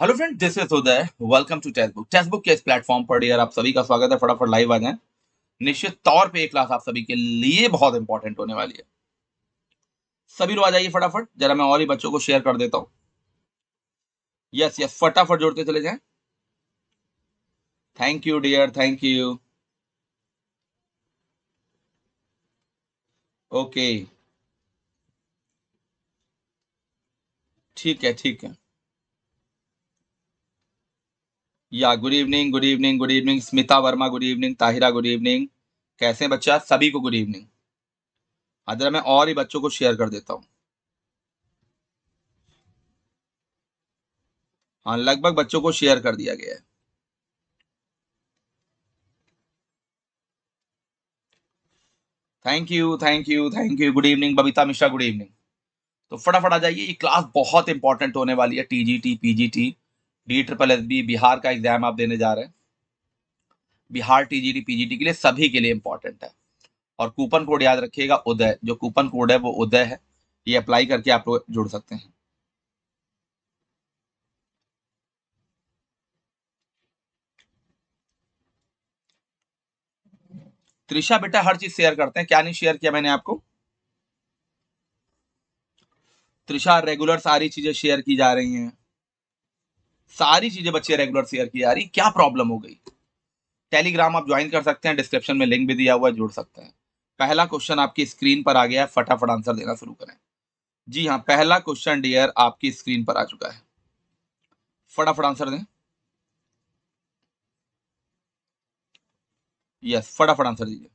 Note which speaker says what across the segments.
Speaker 1: Hello friend this is Uday welcome to Testbook के इस platform पर डियर आप सभी का स्वागत है फटाफट लाइव आ जाए निश्चित तौर पे एक क्लास आप सभी के लिए बहुत इंपॉर्टेंट होने वाली है सभी लोग आ जाइए फटाफट जरा मैं और ही बच्चों को शेयर कर देता हूँ यस यस फटाफट जोड़ते चले जाए thank you dear thank you okay ठीक है ठीक है या good evening good evening good evening Smita Verma good evening Tahira good evening कैसे हैं बच्चा सभी को गुड इवनिंग अदर मैं और ही बच्चों को शेयर कर देता हूँ हाँ लगभग बच्चों को शेयर कर दिया गया है thank you thank you thank you good evening Babita Mishra good evening तो फटाफट आ जाइए ये क्लास बहुत इंपॉर्टेंट होने वाली है TGT PGT D triple S B Bihar का एग्जाम आप देने जा रहे हैं बिहार टीजीटी पीजीटी के लिए सभी के लिए इंपॉर्टेंट है और कूपन कोड याद रखिएगा उदय जो कूपन कोड है वो उदय है ये अप्लाई करके आप लोग जुड़ सकते हैं त्रिशा बेटा हर चीज शेयर करते हैं क्या नहीं शेयर किया मैंने आपको त्रिशा रेगुलर सारी चीजें शेयर की जा रही हैं सारी चीजें बच्चे रेगुलर शेयर की जा रही क्या प्रॉब्लम हो गई टेलीग्राम आप ज्वाइन कर सकते हैं डिस्क्रिप्शन में लिंक भी दिया हुआ है जुड़ सकते हैं पहला क्वेश्चन आपकी स्क्रीन पर आ गया है फटाफट आंसर देना शुरू करें जी हाँ पहला क्वेश्चन डियर आपकी स्क्रीन पर आ चुका है फटाफट आंसर दें यस फटाफट आंसर दीजिए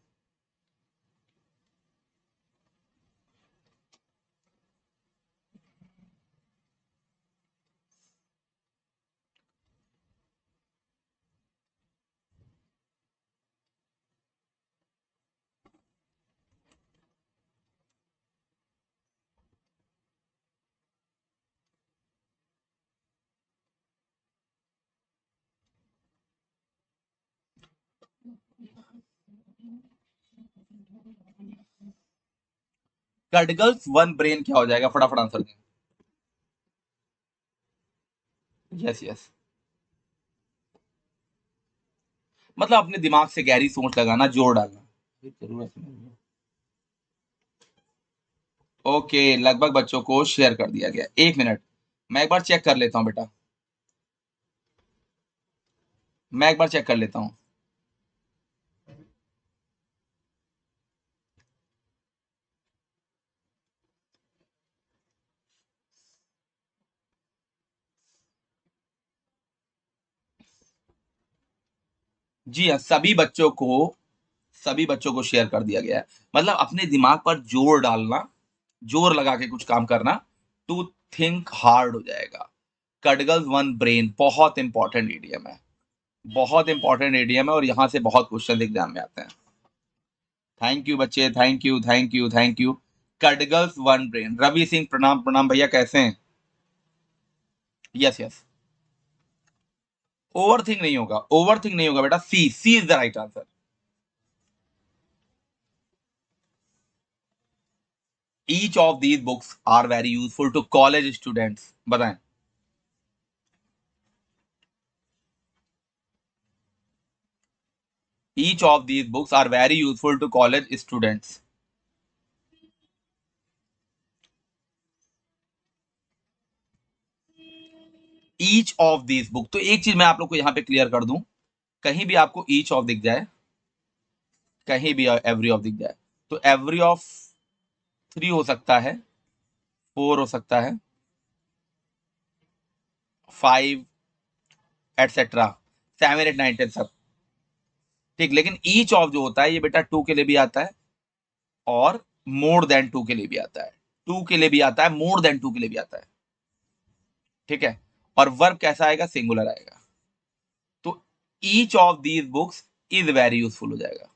Speaker 1: कर्डिकल्स वन ब्रेन क्या हो जाएगा फटाफट आंसर दें यस यस मतलब अपने दिमाग से गहरी सोच लगाना जोर डालना ओके लगभग बच्चों को शेयर कर दिया गया एक मिनट मैं एक बार चेक कर लेता हूं बेटा मैं एक बार चेक कर लेता हूं जी हाँ सभी बच्चों को सभी बच्चों को शेयर कर दिया गया है मतलब अपने दिमाग पर जोर डालना जोर लगा के कुछ काम करना टू थिंक हार्ड हो जाएगा कडगल वन ब्रेन बहुत इंपॉर्टेंट एडियम है बहुत इंपॉर्टेंट एडियम है और यहां से बहुत क्वेश्चन एग्जाम में आते हैं थैंक यू बच्चे thank you thank you thank you कडगल्स वन ब्रेन रवि सिंह प्रणाम प्रणाम भैया कैसे हैं यस यस ओवरथिंक नहीं होगा ओवरथिंक नहीं होगा बेटा C C is the right answer each of these books are very useful to college students बताएं each of these books are very useful to college students each of this book तो एक चीज मैं आप लोग को यहां पे क्लियर कर दूं कहीं भी आपको ईच ऑफ दिख जाए कहीं भी एवरी ऑफ दिख जाए तो एवरी ऑफ थ्री हो सकता है फोर हो सकता है five etcetera seven eight nine ten सब ठीक लेकिन ईच ऑफ जो होता है ये बेटा टू के लिए भी आता है और मोर देन टू के लिए भी आता है टू के लिए भी आता है मोर देन टू के लिए भी आता है ठीक है और वर्ब कैसा आएगा सिंगुलर आएगा तो each of these books is very useful हो जाएगा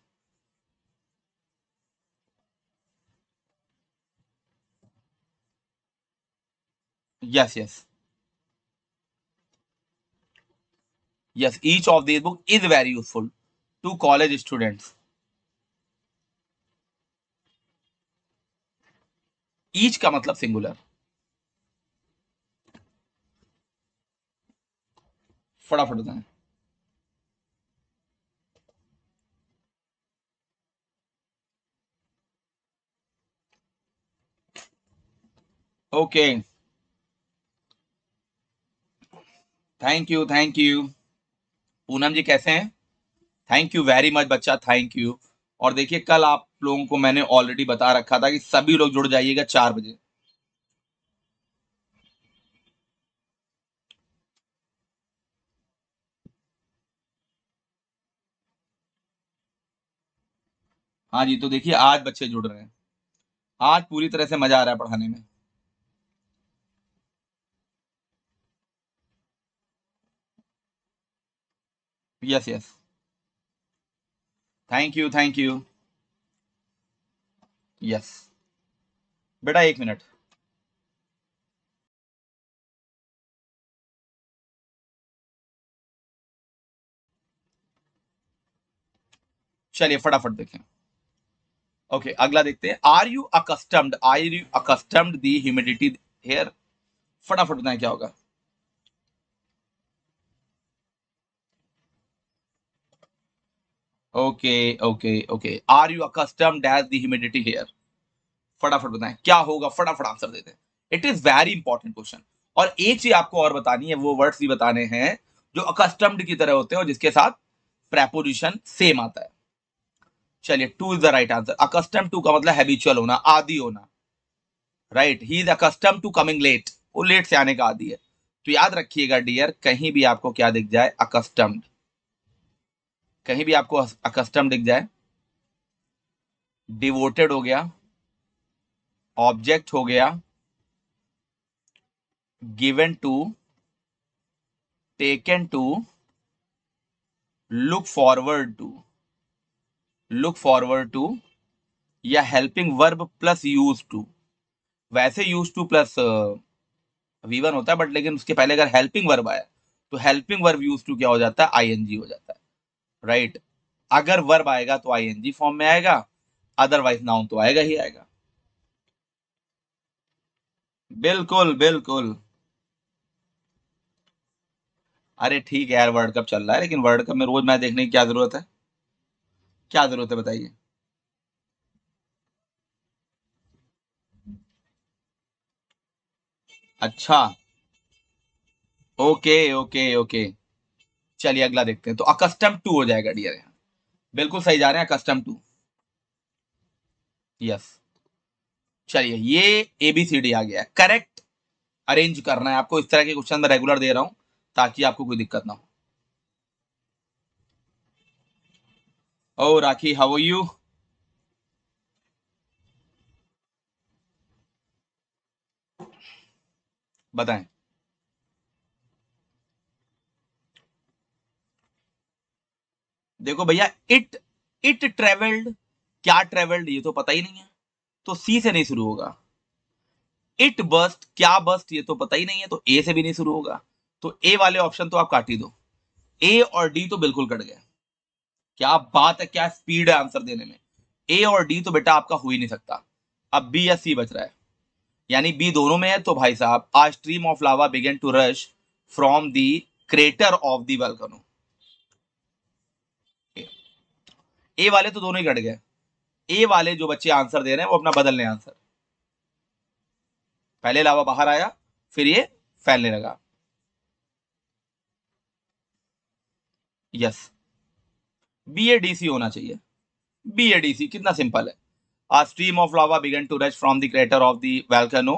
Speaker 1: yes yes yes each of these book is very useful to college students each का मतलब सिंगुलर फटाफट जाए okay thank you thank you Poonam ji कैसे हैं थैंक यू वेरी मच बच्चा thank you और देखिए कल आप लोगों को मैंने ऑलरेडी बता रखा था कि सभी लोग जुड़ जाइएगा चार बजे हाँ जी तो देखिए आज बच्चे जुड़ रहे हैं आज पूरी तरह से मजा आ रहा है पढ़ाने में yes yes thank you thank you yes बेटा एक मिनट चलिए फटाफट देखें ओके okay, अगला देखते हैं are you accustomed are you accustomed the humidity here फटाफट बताए क्या होगा okay okay okay are you accustomed as the humidity here फटाफट बताए क्या होगा फटाफट आंसर देते हैं it is very important question और एक चीज आपको और बतानी है वो वर्ड्स भी बताने हैं जो अकस्टम्ड की तरह होते हैं और जिसके साथ प्रेपोजिशन सेम आता है चलिए two is the right answer accustom to का मतलब हैबिचुअल होना आदि होना right he is accustom to coming late वो लेट से आने का आदि है तो याद रखिएगा डियर कहीं भी आपको क्या दिख जाए अकस्टम्ड कहीं भी आपको अकस्टम दिख जाए डिवोटेड हो गया ऑब्जेक्ट हो गया given to taken to look forward to look forward to या helping verb plus use to वैसे use to plus V one होता है बट लेकिन उसके पहले अगर हेल्पिंग वर्ब आया तो हेल्पिंग वर्ब यूज टू क्या हो जाता है आईएनजी हो जाता है राइट right? अगर वर्ब आएगा तो आईएनजी फॉर्म में आएगा अदरवाइज नाउन तो आएगा ही आएगा बिल्कुल बिल्कुल अरे ठीक है यार वर्ल्ड कप चल रहा है लेकिन वर्ल्ड कप में रोज मैच देखने की क्या जरूरत है क्या जरूरत है बताइए अच्छा ओके ओके ओके चलिए अगला देखते हैं तो अकस्टम टू हो जाएगा डियर यहाँ बिल्कुल सही जा रहे हैं अकस्टम टू यस चलिए ये एबीसीडी आ गया करेक्ट अरेंज करना है आपको इस तरह के क्वेश्चन रेगुलर दे रहा हूं ताकि आपको कोई दिक्कत ना हो Oh, Rakhi, how are you? बताएं देखो भैया इट इट ट्रेवल्ड क्या ट्रेवल्ड ये तो पता ही नहीं है तो सी से नहीं शुरू होगा इट बस्ट क्या बस्ट ये तो पता ही नहीं है तो ए से भी नहीं शुरू होगा तो ए वाले ऑप्शन तो आप काट ही दो ए और डी तो बिल्कुल कट गए क्या बात है क्या स्पीड है आंसर देने में ए और डी तो बेटा आपका हो ही नहीं सकता अब बी या सी बच रहा है यानी बी दोनों में है तो भाई साहब a stream of lava began to rush from the crater of the volcano A वाले तो दोनों ही घट गए ए वाले जो बच्चे आंसर दे रहे हैं वो अपना बदल आंसर पहले लावा बाहर आया फिर ये फैलने लगा yes B A D C होना चाहिए बी ए डी सी कितना सिंपल है a stream of lava began to rush from the crater of the volcano.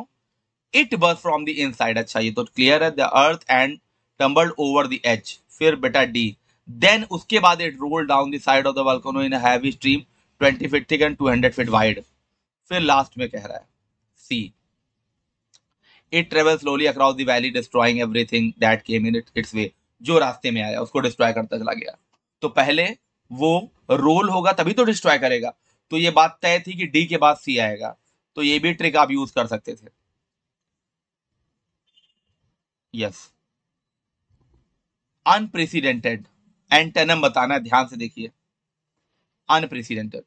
Speaker 1: It burst from the inside अच्छा ये तो क्लियर है the earth and tumbled over the edge फिर बेटा D then उसके बाद it roll down the side of the volcano in heavy stream 20 feet thick and 200 feet wide फिर last में कह रहा है C it travel slowly across the valley destroying everything that came in its way जो रास्ते में आया उसको डिस्ट्रॉय करता चला गया तो पहले वो रोल होगा तभी तो डिस्ट्रॉय करेगा तो ये बात तय थी कि डी के बाद सी आएगा तो ये भी ट्रिक आप यूज कर सकते थे यस अनप्रेसिडेंटेड एंटेनम बताना ध्यान से देखिए अनप्रेसिडेंटेड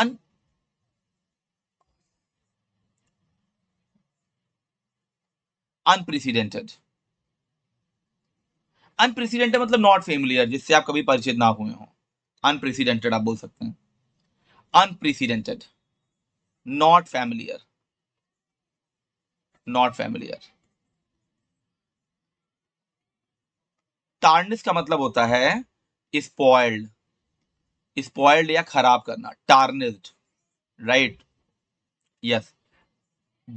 Speaker 1: अन अनप्रेसिडेंटेड अनप्रेसिडेंटेड मतलब नॉट फेमिलियर जिससे आप कभी परिचित ना हुए हो अनप्रेसिडेंटेड आप बोल सकते हैं unprecedented not familiar not familiar tarnish का मतलब होता है स्पॉइल्ड स्पॉइल्ड या खराब करना टार्निस्ड राइट यस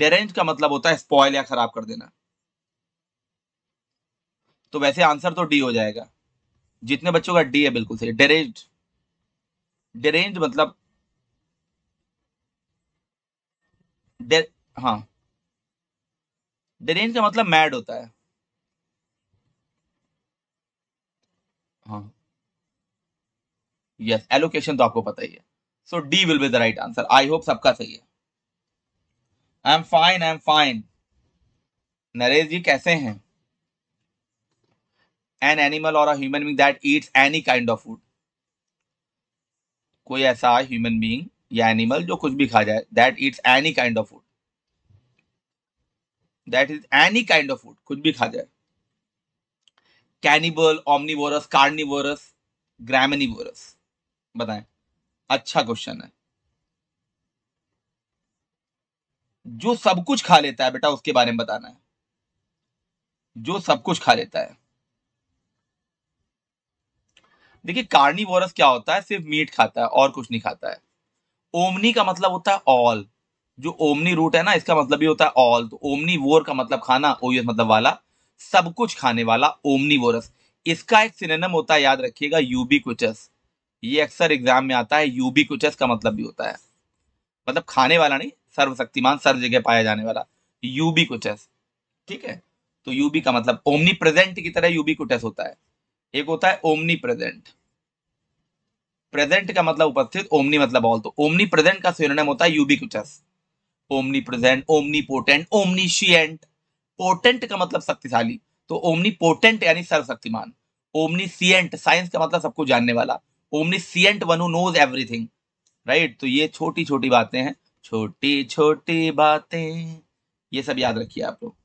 Speaker 1: डेरेंज का मतलब होता है स्पॉइल या खराब कर देना तो वैसे आंसर तो डी हो जाएगा जितने बच्चों का डी है बिल्कुल सही डेरेज डेरेंज मतलब डे हाँ डेरेंज का मतलब मैड होता है हाँ यस एलोकेशन तो आपको पता ही है so D will be the right answer I hope सबका सही है I am fine I am fine Naresh ji कैसे हैं एन एनिमल और human being that eats any kind of food कोई ऐसा ह्यूमन बींग या एनिमल जो कुछ भी खा जाए that eats any kind of food that is any kind of food कुछ भी खा जाए कैनिबल ऑमनिवोरस कार्निवोरस ग्रामिनिवोरस बताए अच्छा क्वेश्चन है जो सब कुछ खा लेता है बेटा उसके बारे में बताना है जो सब कुछ खा लेता है देखिए कार्निवोरस क्या होता है सिर्फ मीट खाता है और कुछ नहीं खाता है ओमनी का मतलब होता है ऑल जो ओमनी रूट है ना इसका मतलब भी होता है ऑल तो ओमनी वोर का मतलब खाना ओयूएस मतलब वाला सब कुछ खाने वाला ओमनी वोरस इसका एक सिनेम होता है याद रखिएगा यूबी कुचस ये अक्सर एग्जाम में आता है यूबी कुचस का मतलब भी होता है मतलब खाने वाला नहीं सर्वशक्तिमान सर्व जगह पाया जाने वाला यूबी कुचस ठीक है तो यूबी का मतलब ओमनी प्रेजेंट की तरह यूबी कुटस होता है एक होता है ओमनी प्रेजेंट प्रेजेंट का मतलब उपस्थित ओमनी मतलब ऑल तो ओमनी प्रेजेंट का सिरोनिम होता है ubiquitous omnipresent omnipotent omniscient potent का मतलब शक्तिशाली तो ओमनी पोटेंट यानी सर्वशक्तिमान ओमनी सियंट साइंस का मतलब सबको जानने वाला omniscient one who knows everything right तो ये छोटी छोटी बातें हैं छोटी छोटी बातें ये सब याद रखिए आप लोग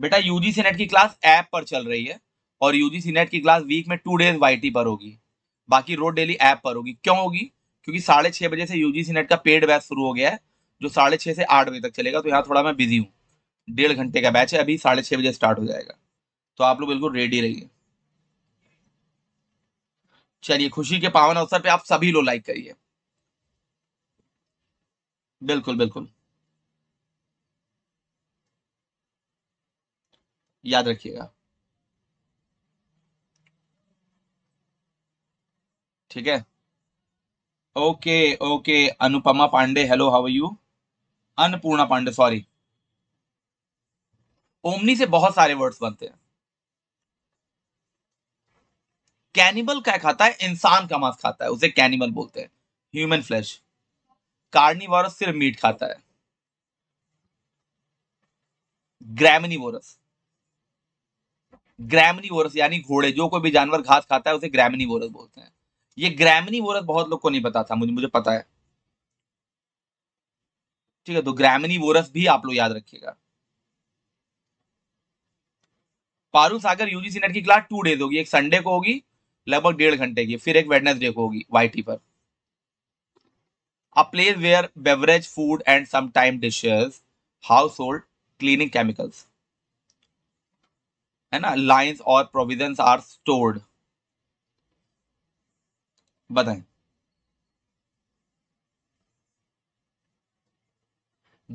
Speaker 1: बेटा यूजीसी नेट की क्लास ऐप पर चल रही है और यूजीसी नेट की क्लास वीक में टू डेज वाईटी पर होगी बाकी रोड डेली ऐप पर होगी क्यों होगी क्योंकि साढ़े छह बजे से यूजीसी नेट का पेड बैच शुरू हो गया है जो साढ़े छह से आठ बजे तक चलेगा तो यहाँ थोड़ा मैं बिजी हूँ डेढ़ घंटे का बैच है अभी साढ़े छह बजे स्टार्ट हो जाएगा तो आप लोग बिल्कुल रेडी रहिए चलिए खुशी के पावन अवसर पे आप सभी लोग लाइक करिए बिल्कुल बिल्कुल याद रखिएगा ठीक है okay okay Anupama Pandey hello how you Annapurna Pandey sorry omni से बहुत सारे वर्ड्स बनते हैं कैनिबल क्या खाता है इंसान का मांस खाता है उसे कैनिबल बोलते हैं ह्यूमन फ्लैश कार्निवोरस सिर्फ मीट खाता है ग्रेमिनिवोरस ग्रैमनी वोरस यानी घोड़े जो कोई भी जानवर घास खाता है उसे ग्रैमनी वोरस बोलते हैं ये ग्रैमनी वोरस बहुत लोग को नहीं पता था मुझे मुझे पता है ठीक है तो ग्रैमनी वोरस भी आप लोग याद रखिएगा पारू सागर यूजीसी नेट की क्लास टू डेज होगी एक संडे को होगी लगभग डेढ़ घंटे की फिर एक वेडनेसडे को होगी वाईटी पर a place where beverage food and समाइम dishes household cleaning chemicals है ना लाइन्स और प्रोविजन आर स्टोर्ड बताएं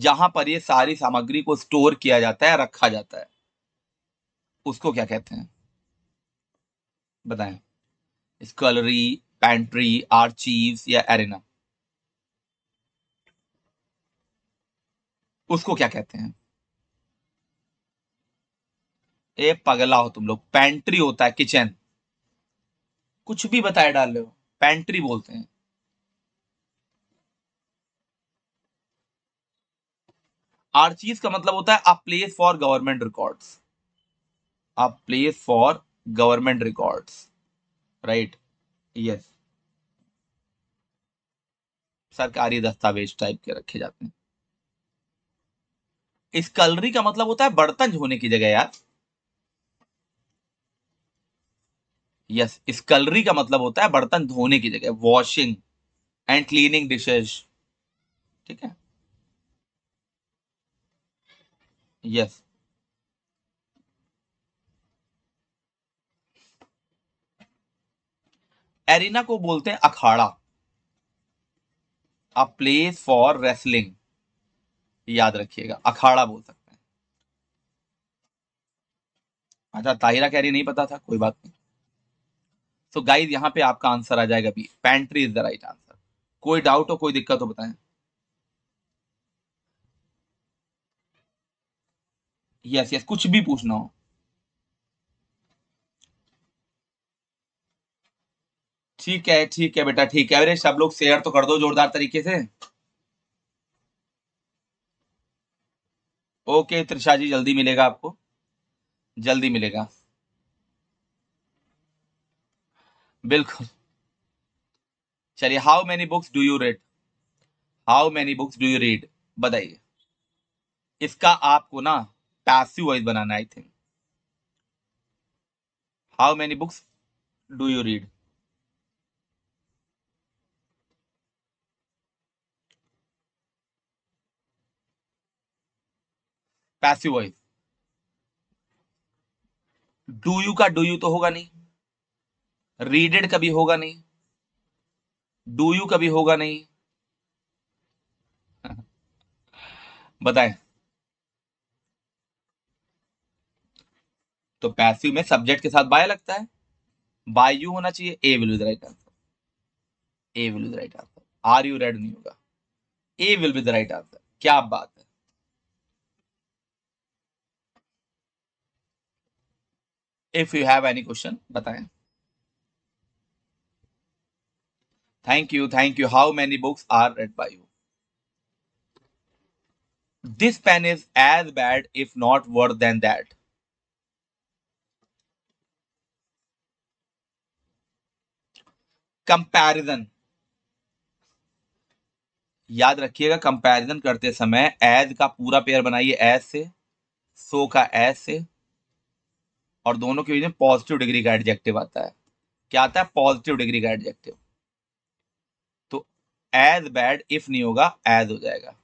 Speaker 1: जहां पर ये सारी सामग्री को स्टोर किया जाता है रखा जाता है उसको क्या कहते हैं बताएं स्कलरी पैंट्री आर्चीव्स या एरिना उसको क्या कहते हैं ए पगला हो तुम लोग पैंट्री होता है किचन कुछ भी बताए डाल रहे हो पैंट्री बोलते हैं आर्चीज का मतलब होता है a place for government records a place for government records right yes सरकारी दस्तावेज टाइप के रखे जाते हैं इस कलरी का मतलब होता है बर्तन धोने की जगह यार यस स्कलरी का मतलब होता है बर्तन धोने की जगह वॉशिंग एंड क्लीनिंग डिशेज ठीक है यस एरिना को बोलते हैं अखाड़ा अ प्लेस फॉर रेसलिंग याद रखिएगा अखाड़ा बोल सकते हैं अच्छा ताहिरा कैरी नहीं पता था कोई बात नहीं सो गाइज यहाँ पे आपका आंसर आ जाएगा B pantry is the right answer कोई डाउट हो कोई दिक्कत हो बताएं यस यस कुछ भी पूछना हो ठीक है ठीक है बेटा ठीक है अरे सब लोग शेयर तो कर दो जोरदार तरीके से ओके त्रिषा जी जल्दी मिलेगा आपको जल्दी मिलेगा बिल्कुल चलिए how many books do you read how many books do you read बताइए इसका आपको ना पैसिव वॉइस बनाना I think how many books do you read passive voice do you का डू यू तो होगा नहीं रीडेड कभी होगा नहीं डू यू कभी होगा नहीं बताएं तो पैसिव में सब्जेक्ट के साथ बाय लगता है बाय यू होना चाहिए A will be right answer A will be right answer are you read नहीं होगा A will be the right answer क्या बात है if you have any question बताएं Thank you, thank you. How many books are read by you? This pen is as bad, if not worse than that. Comparison याद रखिएगा comparison करते समय as का पूरा पेयर बनाइए एज से सो का एज से और दोनों के बीच में पॉजिटिव डिग्री का एडजेक्टिव आता है क्या आता है पॉजिटिव डिग्री का एडजेक्टिव एज बैड इफ नहीं होगा एज हो जाएगा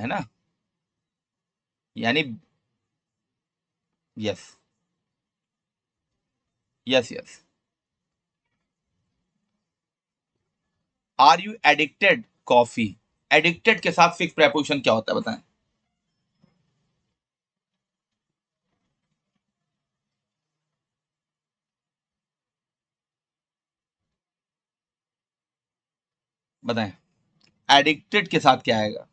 Speaker 1: है ना यानी yes yes yes are you addicted coffee addicted के साथ फिक्स प्रेपोजिशन क्या होता है बताएं बताएं एडिक्टेड के साथ क्या आएगा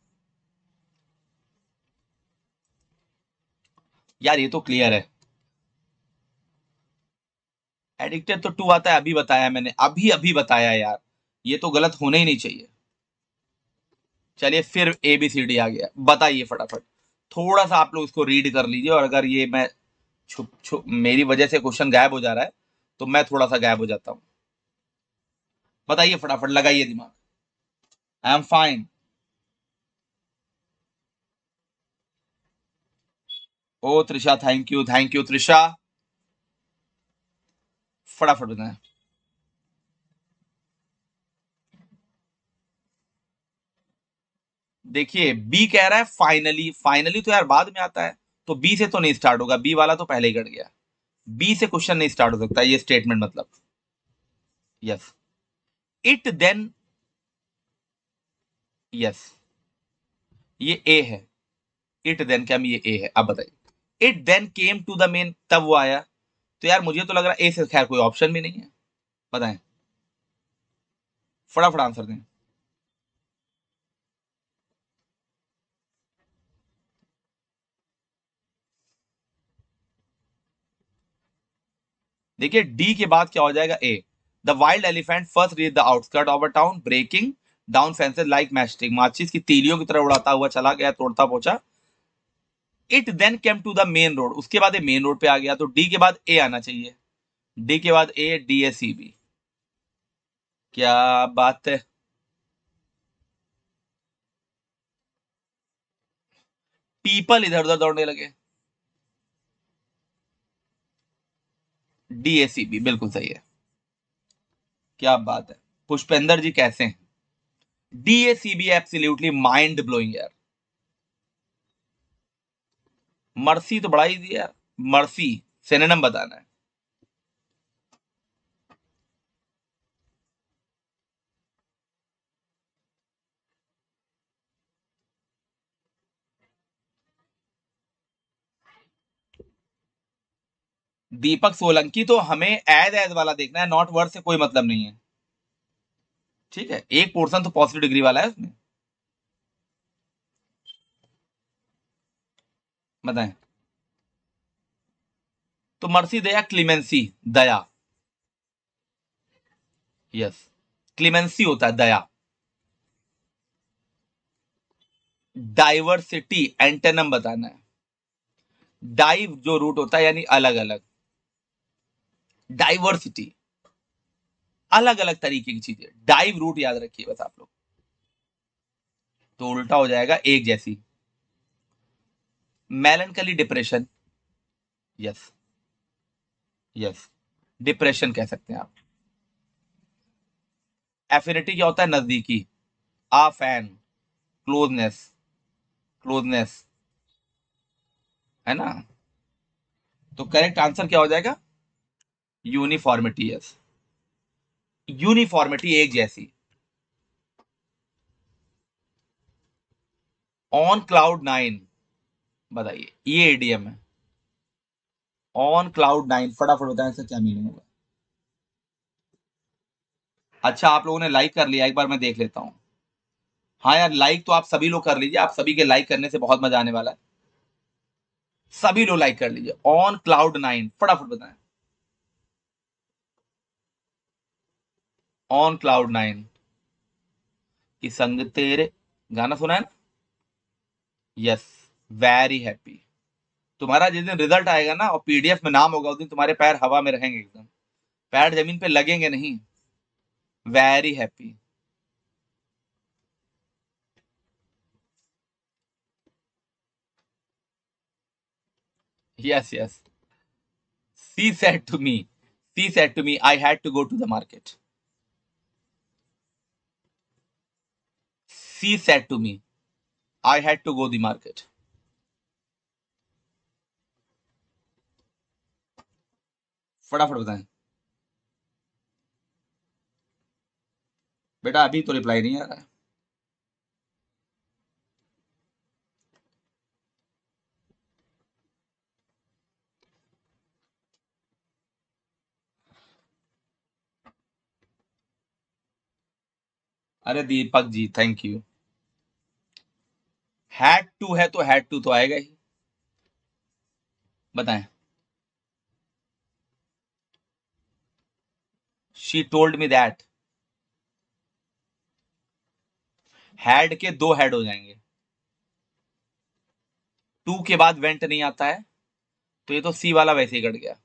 Speaker 1: यार ये तो क्लियर है एडिक्टेड तो टू आता है अभी बताया मैंने अभी अभी बताया यार ये तो गलत होना ही नहीं चाहिए चलिए फिर ए बी सी डी आ गया बताइए फटाफट थोड़ा सा आप लोग इसको रीड कर लीजिए और अगर ये मैं छुप छुप मेरी वजह से क्वेश्चन गायब हो जा रहा है तो मैं थोड़ा सा गायब हो जाता हूं बताइए फटाफट लगाइए दिमाग आई एम फाइन ओ Trisha thank you thank you Trisha फटाफट बताए देखिए बी कह रहा है फाइनली फाइनली तो यार बाद में आता है तो बी से तो नहीं स्टार्ट होगा बी वाला तो पहले ही कट गया बी से क्वेश्चन नहीं स्टार्ट हो सकता ये स्टेटमेंट मतलब यस इट देन यस ये ए है इट देन क्या ये ए है अब बताइए it then came to the main तब वो आया तो यार मुझे तो लग रहा है ए से खैर कोई ऑप्शन भी नहीं है बताएं फटाफट आंसर दें देखिए डी के बाद क्या हो जाएगा A the wild elephant first reached the outskirt of a town breaking down fences like मैस्टिक माचिस की तीलियों की तरह उड़ाता हुआ चला गया तोड़ता पहुंचा it then came to the main road उसके बाद ये मेन रोड पे आ गया तो डी के बाद ए आना चाहिए डी के बाद A D A C B क्या बात है पीपल इधर उधर दौड़ने लगे डी ए सी बी बिल्कुल सही है क्या बात है पुष्पेंद्र जी कैसे हैं DACB absolutely माइंड ब्लोइंग यार मर्सी तो बड़ा ही यार मर्सी सेनेनम बताना है दीपक सोलंकी तो हमें एज एज वाला देखना है नॉट वर्ड से कोई मतलब नहीं है ठीक है एक पोर्शन तो पॉजिटिव डिग्री वाला है उसमें बताए तो मर्सी दया क्लीमेंसी दया यस क्लीमेंसी होता है दया डाइवर्सिटी एंटेनम बताना है डाइव जो रूट होता है यानी अलग अलग डाइवर्सिटी अलग अलग तरीके की चीजें डाइव रूट याद रखिए बस आप लोग तो उल्टा हो जाएगा एक जैसी melancholy depression yes yes depression कह सकते हैं आप एफिनिटी क्या होता है नजदीकी आ फैन क्लोजनेस क्लोजनेस है ना तो करेक्ट आंसर क्या हो जाएगा यूनिफॉर्मिटी यस यूनिफॉर्मिटी एक जैसी ऑन क्लाउड नाइन बताइए ये एडीएम है ऑन क्लाउड नाइन फटाफट बताएं इसका क्या मीनिंग होगा अच्छा आप लोगों ने लाइक कर लिया एक बार मैं देख लेता हूं हाँ यार लाइक तो आप सभी लोग कर लीजिए आप सभी के लाइक करने से बहुत मजा आने वाला है सभी लोग लाइक कर लीजिए ऑन क्लाउड नाइन फटाफट बताएं ऑन क्लाउड नाइन की संग तेरे गाना सुना है ना यस वेरी हैप्पी तुम्हारा जिस दिन रिजल्ट आएगा ना और पीडीएफ में नाम होगा उस दिन तुम्हारे पैर हवा में रहेंगे एकदम पैर जमीन पे लगेंगे नहीं very happy yes yes she said to me she said to me I had to go to the market She said to me, I had to go the market. फटाफट बताएं बेटा अभी तो रिप्लाई नहीं आ रहा है अरे Deepak ji thank you had to है तो हैड टू तो आएगा ही बताए she told me that had के दो हैड हो जाएंगे टू के बाद वेंट नहीं आता है तो ये तो सी वाला वैसे ही कट गया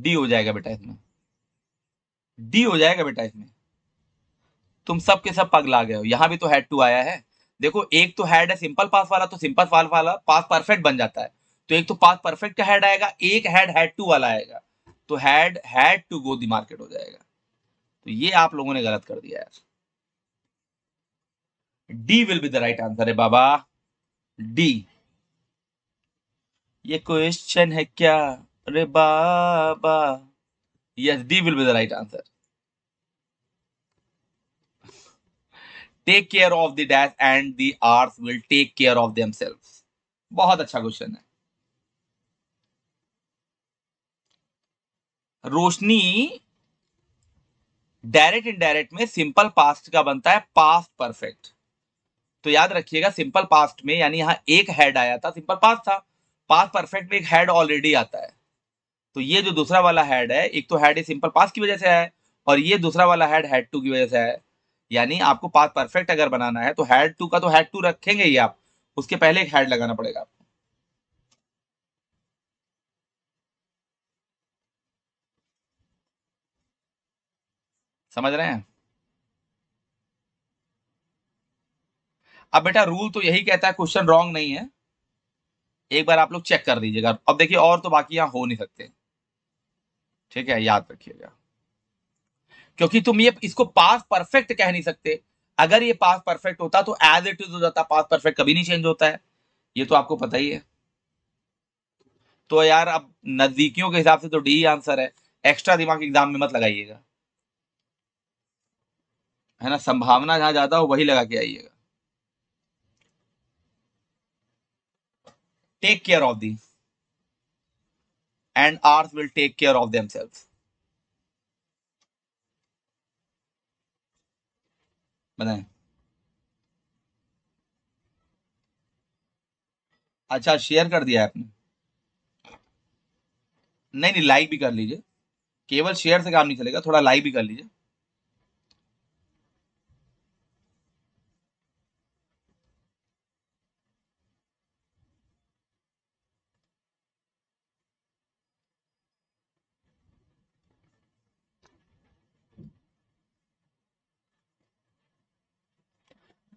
Speaker 1: डी हो जाएगा बेटा इसमें डी हो जाएगा बेटा इसमें तुम सब के सब पगला गए हो यहां भी तो हेड टू आया है देखो एक तो हेड है सिंपल पास वाला तो सिंपल पास वाला पास परफेक्ट बन जाता है तो एक तो पास परफेक्ट का हेड आएगा एक हेड हेड टू वाला आएगा तो had had to go the market हो जाएगा तो ये आप लोगों ने गलत कर दिया है D will be the right answer है बाबा डी ये क्वेश्चन है क्या अरे बाबा yes D will be the right answer take care of the dash and the hours will take care of them बहुत अच्छा क्वेश्चन है रोशनी डायरेक्ट इनडायरेक्ट में सिंपल पास्ट का बनता है पास्ट परफेक्ट तो याद रखिएगा सिंपल पास्ट में यानी यहां एक हेड आया था सिंपल पास्ट था पास्ट परफेक्ट में एक हेड ऑलरेडी आता है तो ये जो दूसरा वाला हेड है एक तो हेड सिंपल पास की वजह से है और ये दूसरा वाला हेड हेड टू की वजह से है यानी आपको पास परफेक्ट अगर बनाना है तो हेड टू का तो हेड टू रखेंगे ही आप उसके पहले एक हेड लगाना पड़ेगा आपको समझ रहे हैं अब बेटा रूल तो यही कहता है क्वेश्चन रॉन्ग नहीं है एक बार आप लोग चेक कर लीजिएगा अब देखिए और तो बाकी यहां हो नहीं सकते ठीक है याद रखिएगा क्योंकि तुम ये इसको पास परफेक्ट कह नहीं सकते अगर ये पास परफेक्ट होता तो एज इट इज हो जाता पास परफेक्ट कभी नहीं चेंज होता है ये तो आपको पता ही है तो यार अब नजदीकियों के हिसाब से तो डी आंसर है एक्स्ट्रा दिमाग एग्जाम में मत लगाइएगा है ना संभावना जहां ज्यादा हो वही लगा के आइएगा take care of the and ours will take care of themselves. बताएं अच्छा शेयर कर दिया आपने नहीं नहीं लाइक भी कर लीजिए केवल शेयर से काम नहीं चलेगा थोड़ा लाइक भी कर लीजिए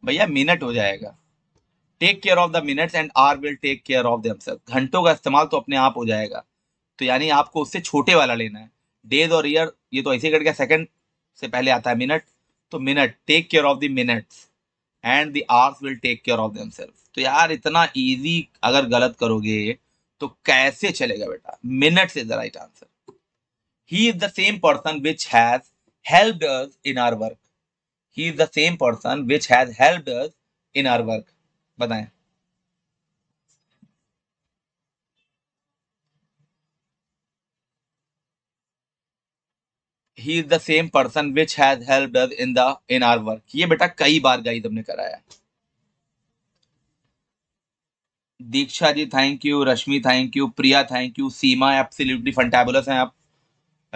Speaker 1: भैया मिनट हो जाएगा take care of the minutes and hours will take care of them घंटों का इस्तेमाल तो अपने आप हो जाएगा तो यानी आपको उससे छोटे वाला लेना है डेज और ईयर ये तो ऐसे करके सेकंड से पहले आता है मिनट तो minute take care of the minutes and the hours will take care of them तो यार इतना ईजी अगर गलत करोगे तो कैसे चलेगा बेटा minutes is the right answer he is the same person which has help in our work he is the same person which has help in our work बताएं he is the same person which has help in the in our work ये बेटा कई बार guys हमने कराया Diksha ji thank you Rashmi thank you Priya thank you Seema absolutely fantabulous हैं आप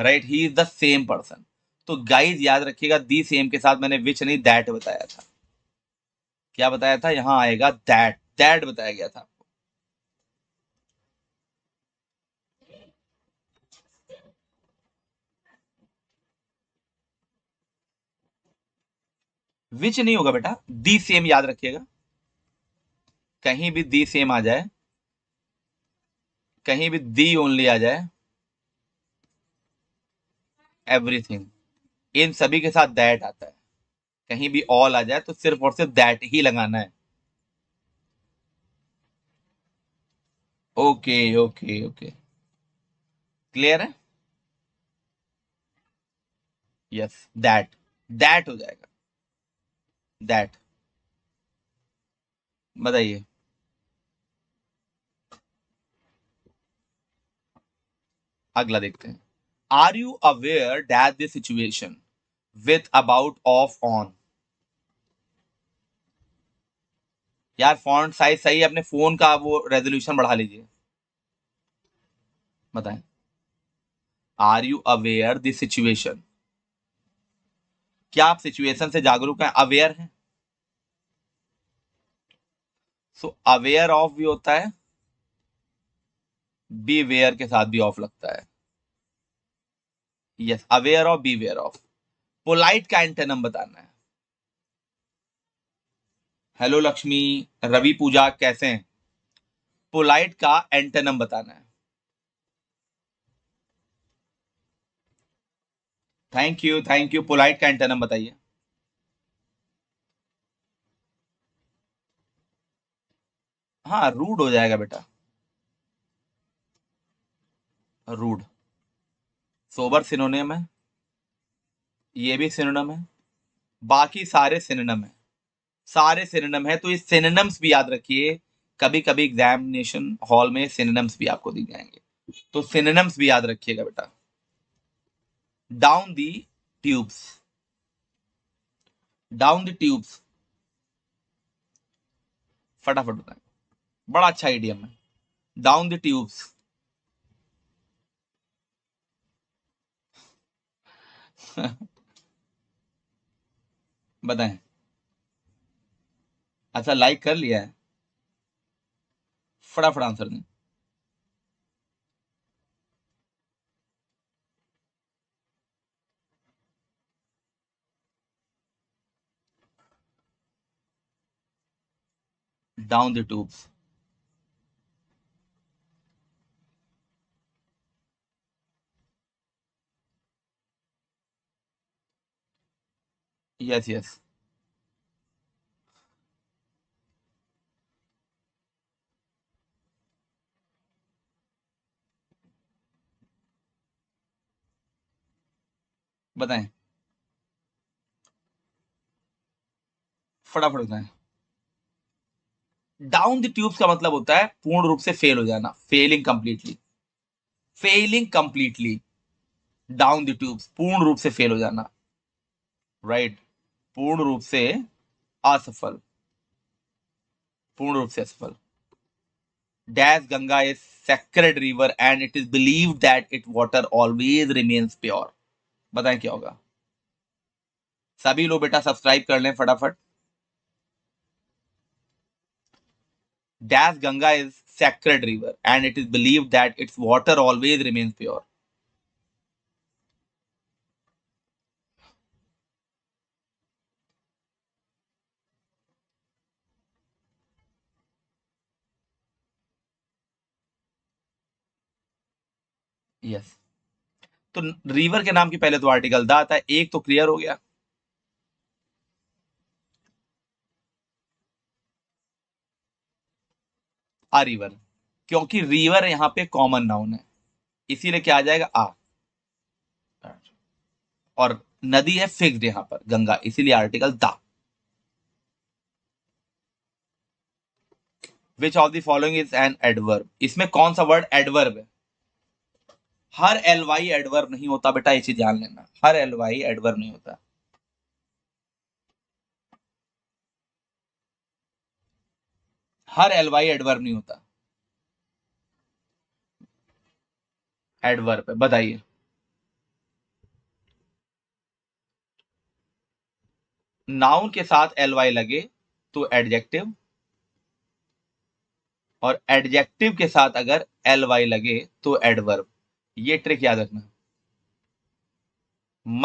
Speaker 1: right he is the same person तो गाइज याद रखिएगा दी सेम के साथ मैंने विच नहीं दैट बताया था क्या बताया था यहां आएगा दैट दैट बताया गया था विच नहीं होगा बेटा दी सेम याद रखिएगा कहीं भी दी सेम आ जाए कहीं भी दी ओनली आ जाए एवरीथिंग इन सभी के साथ दैट आता है कहीं भी ऑल आ जाए तो सिर्फ और सिर्फ दैट ही लगाना है ओके ओके ओके क्लियर है यस दैट दैट हो जाएगा दैट बताइए अगला देखते हैं are you aware that the situation with about of on यार फॉन्ट साइज सही है अपने फोन का वो रेजोल्यूशन बढ़ा लीजिए बताएं are you aware this situation क्या आप सिचुएशन से जागरूक हैं अवेयर हैं सो अवेयर ऑफ भी होता है बी अवेयर के साथ भी ऑफ लगता है yes aware of be aware of polite का एंटेनम बताना है हेलो लक्ष्मी रवि पूजा कैसे हैं पोलाइट का एंटेनम बताना है thank you thank you polite का एंटेनम बताइए हाँ रूड हो जाएगा बेटा रूड सोबर सिनोनियम है ये भी सिनोनम है बाकी सारे सिनोनम है सारे सिनोनम है तो ये सिनोनम्स भी याद रखिए कभी कभी एग्जामिनेशन हॉल में सिनोनम्स भी आपको दिख जाएंगे तो सिनोनम्स भी याद रखिएगा बेटा down the tubes down the tubes फटाफट बताए बड़ा अच्छा आइडियम है डाउन दी ट्यूब्स बताएं अच्छा लाइक कर लिया है फटाफट आंसर दें down the tubes Yes, yes. बताएं फटाफट बताएं डाउन द ट्यूब्स का मतलब होता है पूर्ण रूप से फेल हो जाना failing completely failing completely down the tubes पूर्ण रूप से फेल हो जाना राइट right. पूर्ण रूप से असफल पूर्ण रूप से असफल dash Ganga is sacred river and it is believe that it water always remains pure बताए क्या होगा सभी लोग बेटा सब्सक्राइब कर लें फटाफट dash Ganga is sacred river and it is believe that its water always remains pure yes तो रिवर के नाम के पहले तो आर्टिकल द आता है एक तो क्लियर हो गया आ रिवर क्योंकि रिवर यहां पे कॉमन नाउन है इसीलिए क्या आ जाएगा आ और नदी है फिक्स्ड यहां पर गंगा इसीलिए article the Which of the following is an adverb? इसमें कौन सा वर्ड एडवर्ब है हर एल वाई नहीं होता बेटा ये चीज जान लेना हर एल वाई नहीं होता हर एल वाई एडवर्ब नहीं होता एडवर्ब है बताइए नाउन के साथ एल वाई लगे तो एडजेक्टिव और एडजेक्टिव के साथ अगर एल वाई लगे तो एडवर्ब ये ट्रिक याद रखना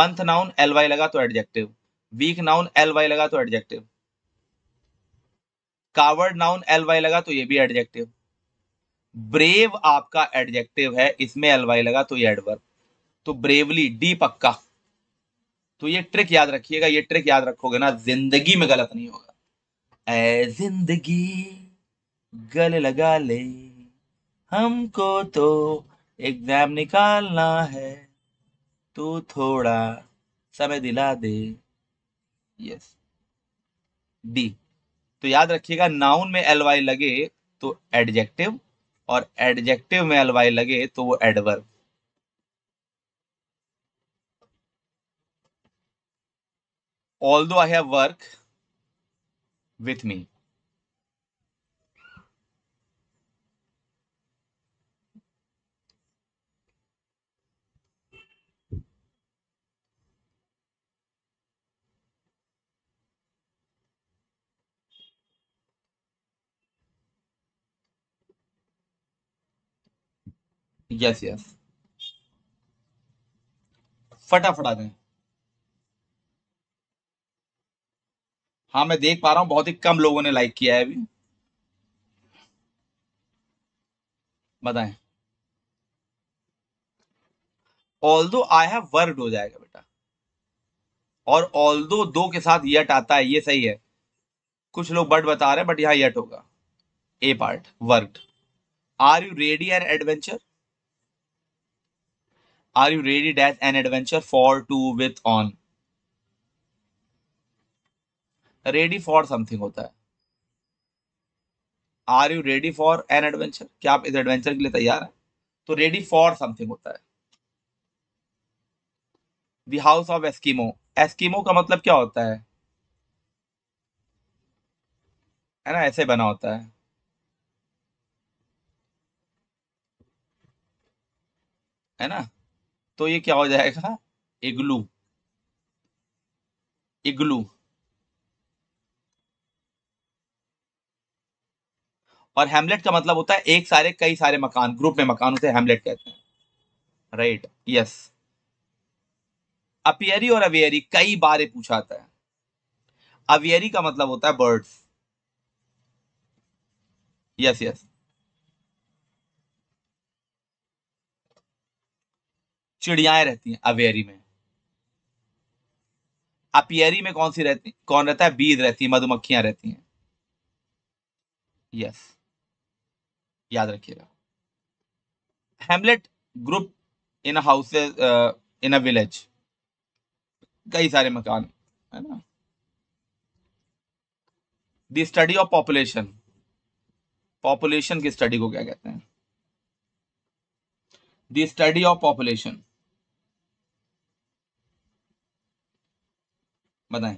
Speaker 1: मंथ नाउन एल वाई लगा तो adjective weak noun L Y लगा तो adjective coward noun L Y लगा तो ये भी एडजेक्टिव ब्रेव आपका एडजेक्टिव है इसमें एल वाई लगा तो ये एडवर्ब तो ब्रेवली डी पक्का तो ये ट्रिक याद रखिएगा ये ट्रिक याद रखोगे ना जिंदगी में गलत नहीं होगा ए जिंदगी गल लगा ले हमको तो एग्जाम निकालना है तू थोड़ा समय दिला दे यस डी तो याद रखिएगा नाउन में एल वाई लगे तो एडजेक्टिव और एडजेक्टिव में एल वाई लगे तो वो एडवर्ब दो I have work with me yes yes फटाफट आ जाए हाँ मैं देख पा रहा हूं बहुत ही कम लोगों ने लाइक किया है अभी बताएं ऑल दो आई हैव वर्ड हो जाएगा बेटा और ऑल दो दो के साथ यट आता है ये सही है कुछ लोग बट बता रहे हैं बट यहां यट होगा a part word are you ready an adventure Are you ready? Dash an adventure for to with on. Ready for something होता है are you ready for an adventure क्या आप इस एडवेंचर के लिए तैयार हैं तो रेडी फॉर समथिंग होता है दाउस हाउस ऑफ एस्कीमो एस्कीमो का मतलब क्या होता है है ना ऐसे बना होता है है ना तो ये क्या हो जाएगा इग्लू इग्लू और हेमलेट का मतलब होता है एक सारे कई सारे मकान ग्रुप में मकान होते हैं हेमलेट कहते हैं राइट यस अपियरी और अवियरी कई बार पूछा जाता है अवियरी का मतलब होता है बर्ड्स यस यस चिड़ियाएं रहती हैं अवेरी में अपियरी में कौन सी रहती कौन रहता है बीज रहती है मधुमक्खियां रहती हैं यस याद रखिएगा hamlet group in houses in a village कई सारे मकान है ना the study of population population की स्टडी को क्या कहते हैं द स्टडी ऑफ पॉपुलेशन बताएं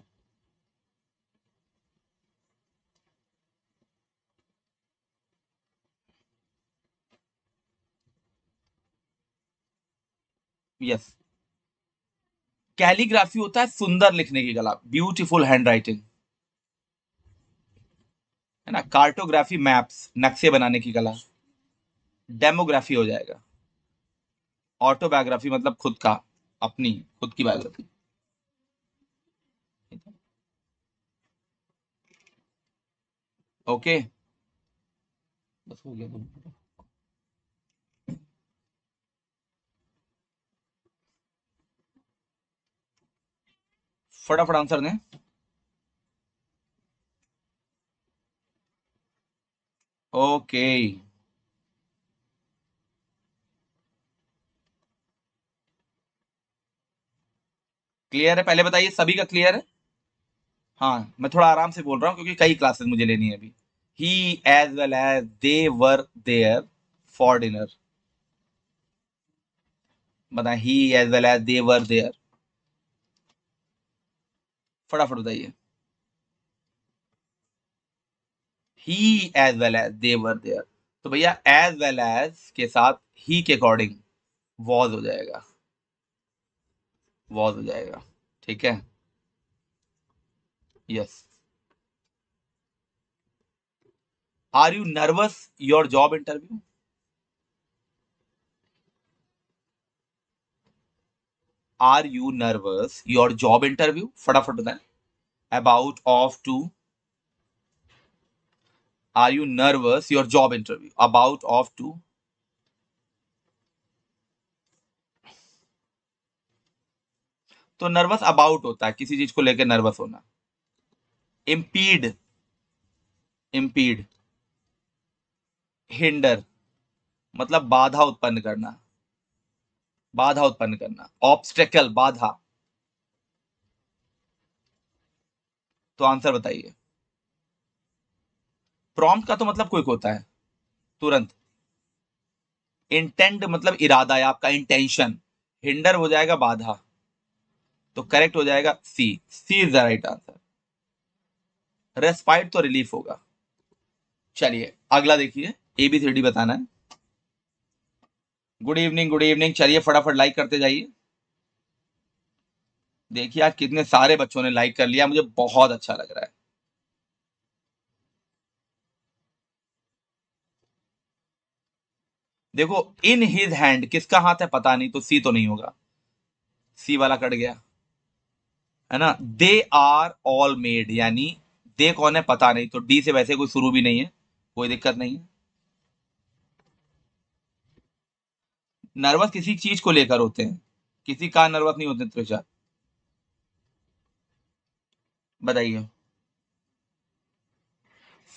Speaker 1: यस कैलीग्राफी होता है सुंदर लिखने की कला ब्यूटीफुल हैंड राइटिंग है ना कार्टोग्राफी मैप्स नक्शे बनाने की कला डेमोग्राफी हो जाएगा ऑटोबायोग्राफी मतलब खुद का अपनी खुद की बायोग्राफी ओके बस हो गया दोनों फटाफट आंसर दें ओके क्लियर है पहले बताइए सभी का क्लियर है हाँ मैं थोड़ा आराम से बोल रहा हूँ क्योंकि कई क्लासेस मुझे लेनी है अभी ही as well as they were there for dinner बताए he as well as they were there फटाफट बताइए he as well as they were there तो भैया एज वेल एज के साथ ही के अकॉर्डिंग वॉज हो जाएगा वॉज हो जाएगा ठीक है yes are you nervous your job interview are you nervous your job interview फटाफट बताएं about of to are you nervous your job interview about of to तो नर्वस अबाउट होता है किसी चीज को लेकर नर्वस होना इम्पीड इम्पीड हिंडर मतलब बाधा उत्पन्न करना बाधा उत्पन्न करना ऑब्स्टेकल बाधा तो आंसर बताइए प्रॉम का तो मतलब क्विक होता है तुरंत इंटेंट मतलब इरादा है आपका इंटेंशन हिंडर हो जाएगा बाधा तो करेक्ट हो जाएगा C C is the right answer respite तो रिलीफ होगा चलिए अगला देखिए ए बी थ्री डी बताना है गुड इवनिंग गुड इवनिंग चलिए फटाफट लाइक करते जाइए देखिए आज कितने सारे बच्चों ने लाइक कर लिया मुझे बहुत अच्छा लग रहा है देखो इन हिज हैंड किसका हाथ है पता नहीं तो सी तो नहीं होगा सी वाला कट गया है ना दे आर ऑल मेड यानी दे कौन है पता नहीं तो डी से वैसे कोई शुरू भी नहीं है कोई दिक्कत नहीं है नर्वस किसी चीज को लेकर होते हैं किसी का नर्वस नहीं होते त्रिषा बताइए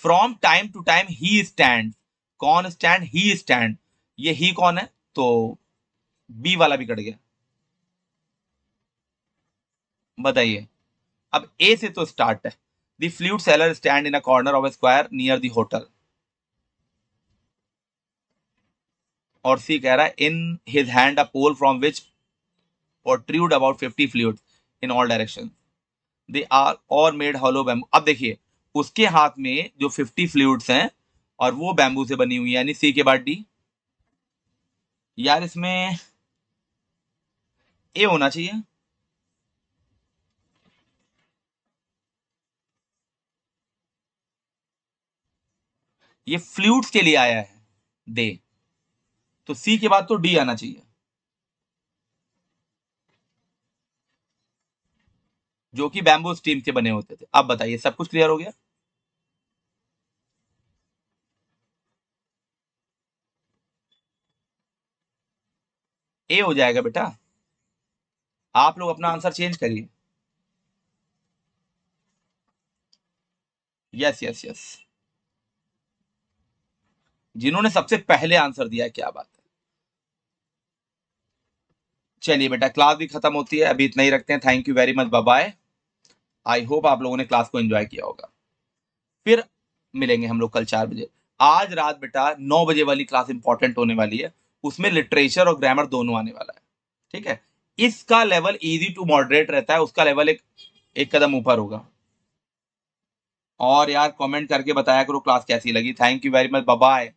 Speaker 1: from time to time he stand कौन स्टैंड ही स्टैंड ये ही कौन है तो बी वाला भी कट गया बताइए अब ए से तो स्टार्ट है The flute seller stand in a corner of a square near the hotel. और सी कह रहा है in his hand a pole from which protrude about fifty flutes in all direction they are और मेड हॉलो बैम्बू अब देखिए उसके हाथ में जो फिफ्टी फ्लूड्स हैं और वो बैम्बू से बनी हुई है यानी सी के बाद डी यार इसमें ए होना चाहिए ये फ्लूड्स के लिए आया है दे तो सी के बाद तो डी आना चाहिए जो कि बैम्बू स्टीम से बने होते थे आप बताइए सब कुछ क्लियर हो गया ए हो जाएगा बेटा आप लोग अपना आंसर चेंज करिए यस यस यस जिन्होंने सबसे पहले आंसर दिया है क्या बात है चलिए बेटा क्लास भी खत्म होती है अभी इतना ही रखते हैं thank you very much bye I hope आप लोगों ने क्लास को एंजॉय किया होगा फिर मिलेंगे हम लोग कल चार बजे आज रात बेटा नौ बजे वाली क्लास इंपॉर्टेंट होने वाली है उसमें लिटरेचर और ग्रामर दोनों आने वाला है ठीक है इसका लेवल इजी टू मॉडरेट रहता है उसका लेवल एक एक कदम ऊपर होगा और यार कमेंट करके बताया करो क्लास कैसी लगी thank you very much bye